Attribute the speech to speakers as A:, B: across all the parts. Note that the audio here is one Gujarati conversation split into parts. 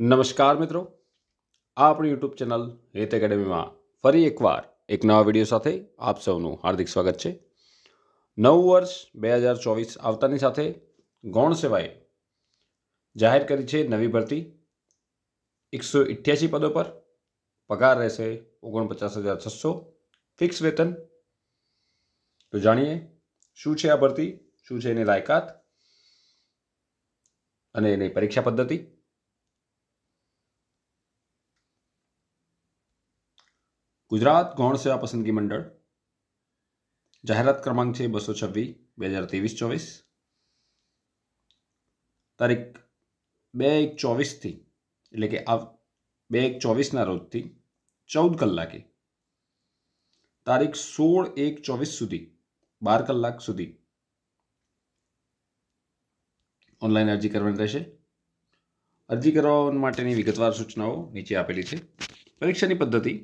A: નમસ્કાર મિત્રો આ આપણી યુટ્યુબ ચેનલ હેત એકેડેમીમાં ફરી એકવાર એક નવા વિડીયો સાથે આપ સૌનું હાર્દિક સ્વાગત છે નવું વર્ષ બે હજાર ચોવીસ આવતાની સાથે ગૌણ સેવાએ જાહેર કરી છે નવી ભરતી એકસો અઠ્યાસી પદો પર પગાર રહેશે ઓગણપચાસ હજાર છસો ફિક્સ વેતન તો જાણીએ શું છે આ ભરતી શું છે એની લાયકાત અને એની પરીક્ષા પદ્ધતિ ગુજરાત ગૌણ સેવા પસંદગી મંડળ જાહેરાત ક્રમાંક છે બસો છવ્વીસ બે હજાર ત્રેવીસ ચોવીસ તારીખ બે એક ચોવીસથી એટલે કે આ બે એક ચોવીસના રોજથી ચૌદ કલાકે તારીખ સોળ એક ચોવીસ સુધી બાર કલાક સુધી ઓનલાઈન અરજી કરવાની રહેશે અરજી કરવા માટેની વિગતવાર સૂચનાઓ નીચે આપેલી છે પરીક્ષાની પદ્ધતિ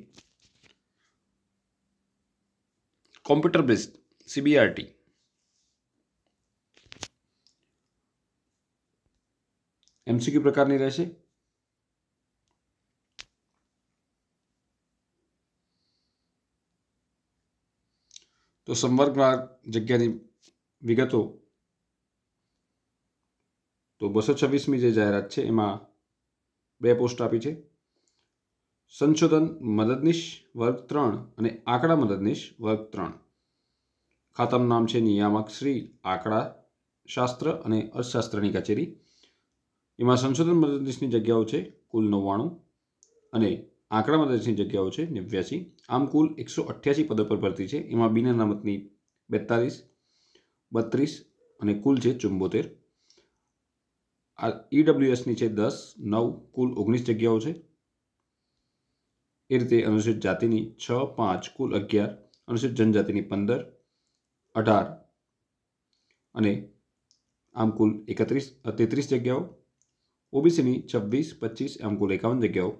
A: કોમ્પ્યુટર બેઝડ સીબીઆરટી એમસીક્યુ પ્રકારની રહેશે તો સંવર્ગમાં જગ્યાની વિગતો તો બસો છવ્વીસમી જે જાહેરાત છે એમાં બે પોસ્ટ આપી છે સંશોધન મદદનીશ વર્ગ ત્રણ અને આંકડા મદદનીશ વર્ગ ત્રણ ખાતાનું નામ છે નિયામક શ્રી આંકડા શાસ્ત્ર અને અર્થશાસ્ત્રની કચેરી એમાં સંશોધન મદદનીશની જગ્યાઓ છે કુલ નવ્વાણું અને આંકડા મદદનીશની જગ્યાઓ છે નેવ્યાસી આમ કુલ એકસો અઠ્યાસી પદો પર ભરતી છે એમાં બિન અનામતની બેતાલીસ બત્રીસ અને કુલ છે ચુંબોતેર આ ઈડબ્લ્યુએસની છે દસ નવ કુલ ઓગણીસ જગ્યાઓ છે એ રીતે અનુસૂચિત જાતિની છ પાંચ કુલ અગિયાર અનુસૂચિત જનજાતિની પંદર અઢાર અને આમ કુલ એકત્રીસ તેત્રીસ જગ્યાઓ ઓબીસીની છવ્વીસ પચીસ આમ કુલ એકાવન જગ્યાઓ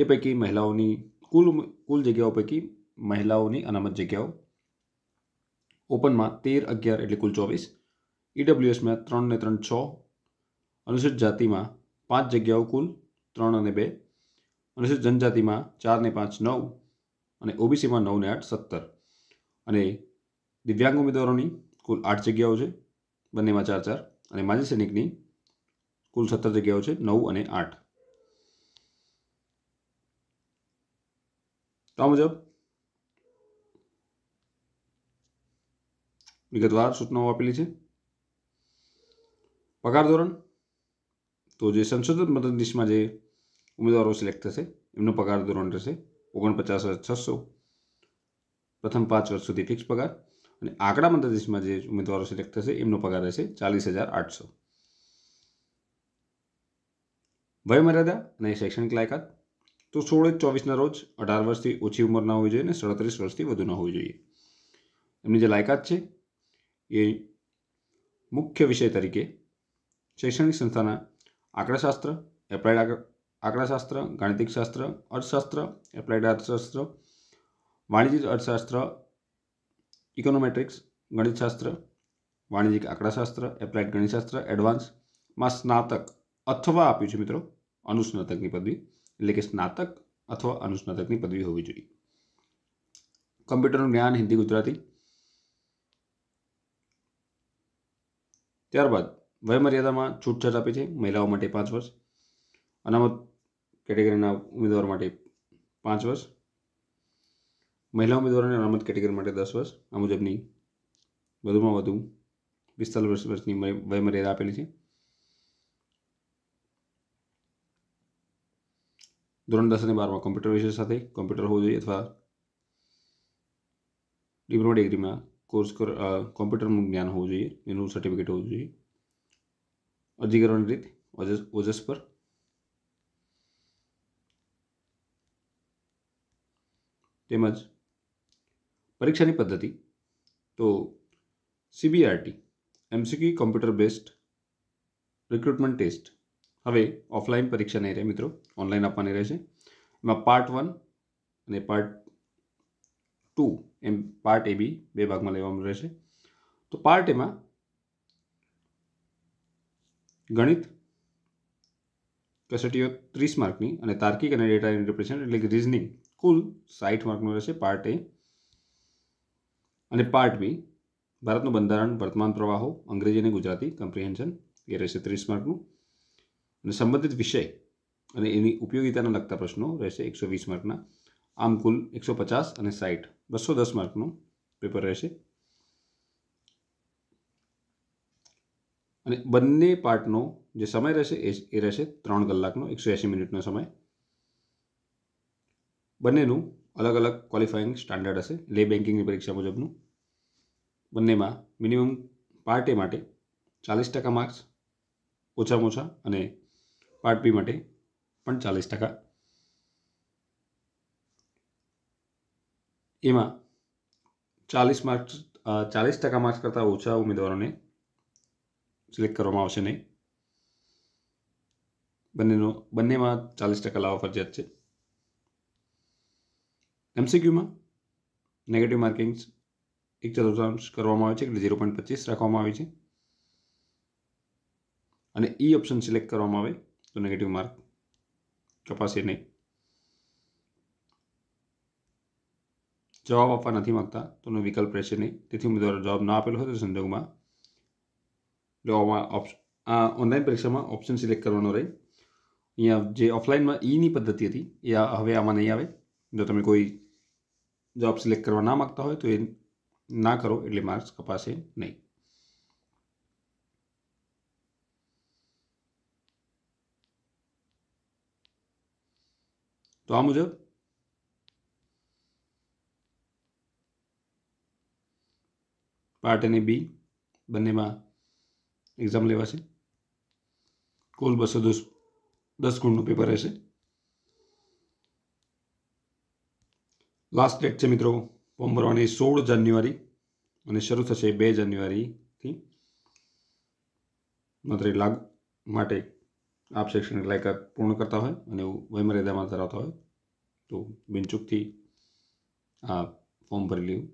A: એ પૈકી મહિલાઓની કુલ કુલ જગ્યાઓ પૈકી મહિલાઓની અનામત જગ્યાઓ ઓપનમાં તેર અગિયાર એટલે કુલ ચોવીસ ઈડબ્લ્યુએસમાં ત્રણ ને ત્રણ છ અનુસૂચિત જાતિમાં પાંચ જગ્યાઓ કુલ ત્રણ અને બે અનુસૂચિત જનજાતિમાં ચારને પાંચ નવ અને ઓબીસીમાં નવને આઠ સત્તર અને દિવ્યાંગ ઉમેદવારોની કુલ આઠ જગ્યાઓ છે બંનેમાં ચાર ચાર અને માજી સૈનિકની કુલ સત્તર જગ્યાઓ છે નવ અને આઠ તો મુજબ વિગતવાર સૂચનાઓ આપેલી છે પગાર ધોરણ તો જે સંશોધન મદદનીશમાં જે ઉમેદવારો સિલેક્ટ થશે એમનો પગાર ધોરણ રહેશે ઓગણપચાસ હજાર છસો પ્રથમ પાંચ વર્ષ સુધી ફિક્સ પગાર અને આંકડા મંત્રદેશમાં જે ઉમેદવારો સિલેક્ટ થશે એમનો પગાર રહેશે ચાલીસ હજાર આઠસો વયમર્યાદા અને શૈક્ષણિક લાયકાત તો સોળ એક ચોવીસના રોજ અઢાર વર્ષથી ઓછી ઉંમરના હોવી જોઈએ અને સડત્રીસ વર્ષથી વધુ ન હોવી જોઈએ એમની જે લાયકાત છે એ મુખ્ય વિષય તરીકે શૈક્ષણિક સંસ્થાના આંકડાશાસ્ત્ર એપ્લાઇડ આંકડાશાસ્ત્ર ગાણિતિક શાસ્ત્ર અર્થશાસ્ત્ર એપ્લાઇડ અર્થશાસ્ત્ર વાણિજ્ય અર્થશાસ્ત્ર ઇકોનોમેટ્રિક્સ ગણિતશાસ્ત્ર વાણિજ્યિક આંકડાશાસ્ત્ર એપ્લાઇડ ગણિતશાસ્ત્ર એડવાન્સમાં સ્નાતક અથવા આપ્યું છે મિત્રો અનુસ્નાતકની પદવી એટલે કે સ્નાતક અથવા અનુસ્નાતકની પદવી હોવી જોઈએ કમ્પ્યુટરનું જ્ઞાન હિન્દી ગુજરાતી ત્યારબાદ વયમર્યાદામાં છૂટછાટ આપી છે મહિલાઓ માટે પાંચ વર્ષ અનામત કેટેગરીના ઉમેદવાર માટે પાંચ વર્ષ મહિલા ઉમેદવારોને રમત કેટેગરી માટે દસ વર્ષ આ મુજબની વધુમાં વધુ પિસ્તાલીસ વર્ષની વયમર્યાદા આપેલી છે ધોરણ દસ અને બારમાં કોમ્પ્યુટર વિષય સાથે કોમ્પ્યુટર હોવું જોઈએ અથવા ડિપ્લોમા ડિગ્રીમાં કોર્સ કોમ્પ્યુટરનું જ્ઞાન હોવું જોઈએ એનું સર્ટિફિકેટ હોવું જોઈએ અરજી કરવાની રીત ઓજસ ઓજસ પર તેમજ પરીક્ષાની પદ્ધતિ તો CBRT MCQ computer based recruitment test હવે ઓફલાઈન પરીક્ષા નહીં રહે મિત્રો ઓનલાઈન આપવાની રહેશે એમાં પાર્ટ વન અને પાર્ટ ટુ એમ પાર્ટ એ બી બે ભાગમાં લેવાનું રહેશે તો પાર્ટ એમાં ગણિત કસોટીઓ ત્રીસ માર્કની અને તાર્કિક અને ડેટા ઇન્ટરપ્રિટેશન એટલે કે રિઝનિંગ કુલ સાઠ માર્કનો રહેશે પાર્ટ એ અને પાર્ટ બી ભારતનું બંધારણ વર્તમાન પ્રવાહો અંગ્રેજી અને ગુજરાતી કમ્પ્રિહેન્શન એ રહેશે ત્રીસ માર્કનું અને સંબંધિત વિષય અને એની ઉપયોગિતાના લગતા પ્રશ્નો રહેશે એકસો વીસ માર્કના આમ કુલ એકસો પચાસ અને સાઠ બસો દસ માર્કનું પેપર રહેશે અને બંને પાર્ટનો જે સમય રહેશે એ રહેશે ત્રણ કલાકનો એકસો એંશી મિનિટનો સમય ಬನ್ನೇನು અલગ અલગ क्वालीफाइಯಿಂಗ್ ಸ್ಟ್ಯಾಂಡರ್ಡ್ ಅಸೆ ಲೇ ಬ್ಯಾಂಕಿಂಗ್ ಈ ಪರೀಕ್ಷೆ بۆ ಜಬ್ನು ಬನ್ನೇಮಾ ಮಿನಿಮಮ್ ಪಾಾರ್ಟೆ ಮತ್ತೆ 40% ಮಾರ್ಕ್ಸ್ ಉಚಾ ಮೋಚಾ ಅನೆ ಪಾಾರ್ಟ್ ಬಿ ಮತ್ತೆ पण 40% ಇಮ 40 ಮಾರ್ಕ್ಸ್ 40% ಮಾರ್ಕ್ಸ್ ಕರ್ತಾ ಉಚಾ ಉಮಿದವಾರೋನೆ ಸೆಲೆಕ್ ಕರ್ವ ಮಹಾ ಅವಶ್ಯನೆ ಬನ್ನೇನು ಬನ್ನೇಮಾ 40% ಲಾವಾ ಫರ್ ಜತೆ એમસીક્યુમાં નેગેટિવ માર્કિંગ્સ એક ચતુર્થાંશ કરવામાં આવે છે એટલે ઝીરો પોઈન્ટ પચીસ રાખવામાં આવે છે અને ઈ ઓપ્શન સિલેક્ટ કરવામાં આવે તો નેગેટિવ માર્ક કપાશે નહીં જવાબ આપવા નથી માગતા તો એનો વિકલ્પ રહેશે નહીં તેથી ઉમેદવારો જવાબ ના આપેલો હોય તો સંજોગમાં ઓનલાઈન પરીક્ષામાં ઓપ્શન સિલેક્ટ કરવાનો રહે અહીંયા જે ઓફલાઈનમાં ઈની e પદ્ધતિ હતી એ હવે આમાં નહીં આવે જો તમે કોઈ જવાબ સિલેક્ટ કરવા ના માગતા હોય તો એ ના કરો એટલે માર્ક્સ કપાશે નહીં તો આ મુજબ પાર્ટ અને બી બંનેમાં એક્ઝામ લેવાશે કુલ બસો દસ દસ ગુણનું પેપર રહેશે લાસ્ટ ડેટ છે મિત્રો ફોર્મ ભરવાની સોળ જાન્યુઆરી અને શરૂ થશે બે જાન્યુઆરીથી નોંધણી લાગ માટે આપ શૈક્ષણિક લાયકાત પૂર્ણ કરતા હોય અને વયમર્યાદામાં ધરાવતા હોય તો બિનચૂકથી આ ફોર્મ ભરી લેવું